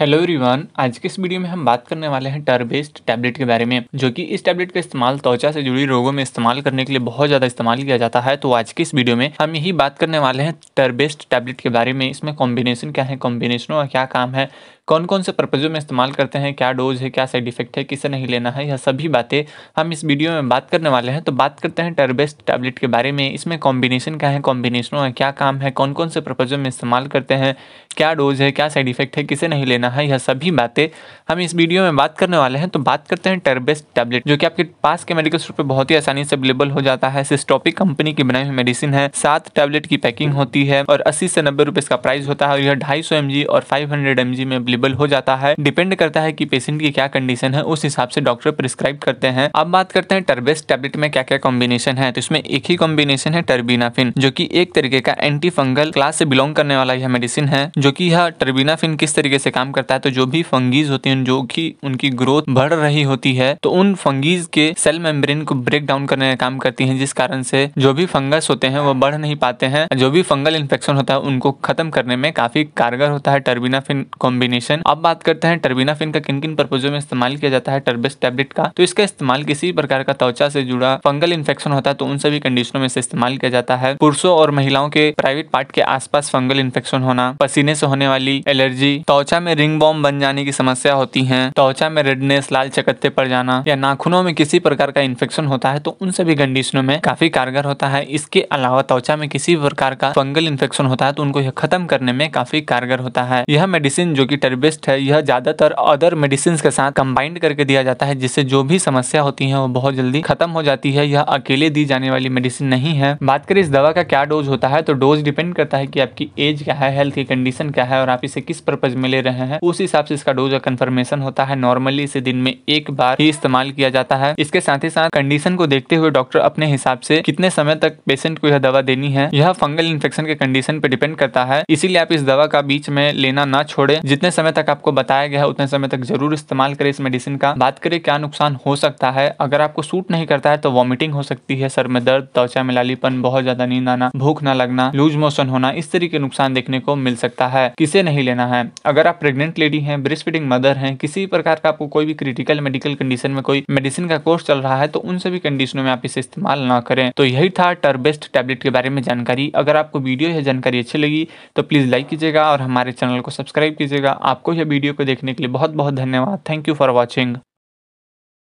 hello everyone आज के इस वीडियो में हम बात करने वाले हैं बेस्ड टैबलेट के बारे में जो कि इस टैबलेट का इस्तेमाल त्वचा से जुड़ी रोगों में इस्तेमाल करने के लिए बहुत ज़्यादा इस्तेमाल किया जाता है तो आज के इस वीडियो में हम यही बात करने वाले हैं बेस्ड टैबलेट के बारे में इसमें कॉम्बिनेशन क्या है कॉम्बिनेशनों का क्या काम है कौन कौन से पर्पज़ों में इस्तेमाल करते हैं क्या डोज है क्या साइड इफेक्ट है किसे नहीं लेना है यह सभी बातें हम इस वीडियो में बात करने वाले हैं तो बात करते हैं टर्बेस्ट टैबलेट के बारे में इसमें कॉम्बिनेशन क्या है कॉम्बिनेशनों में क्या काम है कौन कौन से पर्पज़ों में इस्तेमाल करते हैं क्या डोज है क्या साइड इफेक्ट है किसे नहीं लेना है यह सभी बातें हम इस वीडियो में बात करने वाले हैं तो बात करते हैं टर्बेस्ट टैबलेट जो कि आपके पास के मेडिकल स्टोर पर बहुत ही आसानी से अवेलेबल हो जाता है सिस्टॉपिक कंपनी की बनाई हुई मेडिसिन है सात टैबलेट की पैकिंग होती है और अस्सी से नब्बे रुपये इसका प्राइस होता है और यह ढाई सौ और फाइव हंड्रेड में अवेलेबल हो जाता है डिपेंड करता है कि पेशेंट की क्या कंडीशन है उस हिसाब से डॉक्टर प्रिस्क्राइब करते हैं अब बात करते हैं टर्बेस टेबलेट में क्या क्या कॉम्बिनेशन है तो इसमें एक ही कॉम्बिनेशन है टर्बिनाफिन जो की एक तरीके का एंटी फंगल क्लास से बिलोंग करने वाला यह मेडिसिन है जो की यह टर्बिनाफिन किस तरीके से काम करता है तो जो भी फंगीज होती है जो की उनकी ग्रोथ बढ़ रही होती है तो उन फंगीज के सेल मेम्ब्रेन को ब्रेक डाउन करने का काम करती है जिस कारण से जो भी फंगस होते हैं वो बढ़ नहीं पाते हैं जो भी फंगल इन्फेक्शन होता है उनको खत्म करने में काफी कारगर होता है टर्बिनाफिन कॉम्बिनेशन क्वेश्चन अब बात करते हैं टर्बिनाफिन का किन किन परपोजों में इस्तेमाल किया जाता है टर्बिस टेबलेट का तो इसका इस्तेमाल किसी प्रकार का त्वचा से जुड़ा फंगल इन्फेक्शन होता है तो उन सभी कंडीशनों में इस्तेमाल किया जाता है पुरुषों और महिलाओं के प्राइवेट पार्ट के आसपास फंगल इन्फेक्शन होना पसीने से होने वाली एलर्जी त्वचा में रिंग बॉम्ब बन जाने की समस्या होती है त्वचा में रेडनेस लाल चकत्ते पड़ जाना या नाखूनों में किसी प्रकार का इन्फेक्शन होता है तो उन सभी कंडीशनों में काफी कारगर होता है इसके अलावा त्वचा में किसी प्रकार का फंगल इन्फेक्शन होता है तो उनको यह खत्म करने में काफी कारगर होता है यह मेडिसिन जो की टर्बी बेस्ट है यह ज़्यादातर अदर मेडिसिन के साथ कंबाइंड करके दिया जाता है जिससे जो भी समस्या होती है वो बहुत जल्दी खत्म हो जाती है यह अकेले दी जाने वाली मेडिसिन नहीं है बात करें इस दवा का क्या डोज होता है तो डोज डिपेंड करता है की आपकी एज क्या है हेल्थ की कंडीशन क्या है और आप इसे किस पर्पज में ले रहे हैं उस हिसाब से इसका डोज का कन्फर्मेशन होता है नॉर्मली इसे दिन में एक बार ही इस्तेमाल किया जाता है इसके साथ ही साथ कंडीशन को देखते हुए डॉक्टर अपने हिसाब से कितने समय तक पेशेंट को यह दवा देनी है यह फंगल इन्फेक्शन के कंडीशन पर डिपेंड करता है इसीलिए आप इस दवा का बीच में लेना ना छोड़े जितने समय तक आपको बताया गया है उतने समय तक जरूर इस्तेमाल करें इस मेडिसिन का बात करें क्या नुकसान हो सकता है अगर आपको सूट नहीं करता है तो वॉमिटिंग हो सकती है सर में दर्द त्वचा में लालीपन बहुत ज्यादा नींद आना भूख न लगना लूज मोशन होना इस तरीके के नुकसान देखने को मिल सकता है किसे नहीं लेना है अगर आप प्रेग्नेंट लेडी है ब्रेस्ट फीडिंग मदर है किसी प्रकार का आपको कोई भी क्रिटिकल मेडिकल कंडीशन में कोई मेडिसिन का कोर्स चल रहा है तो उन सभी कंडीशनों में आप इसे इस्तेमाल न करें तो यही था टर्बेस्ट टैबलेट के बारे में जानकारी अगर आपको वीडियो यह जानकारी अच्छी लगी तो प्लीज लाइक कीजिएगा और हमारे चैनल को सब्सक्राइब कीजिएगा आपको यह वीडियो को देखने के लिए बहुत बहुत धन्यवाद थैंक यू फॉर वॉचिंग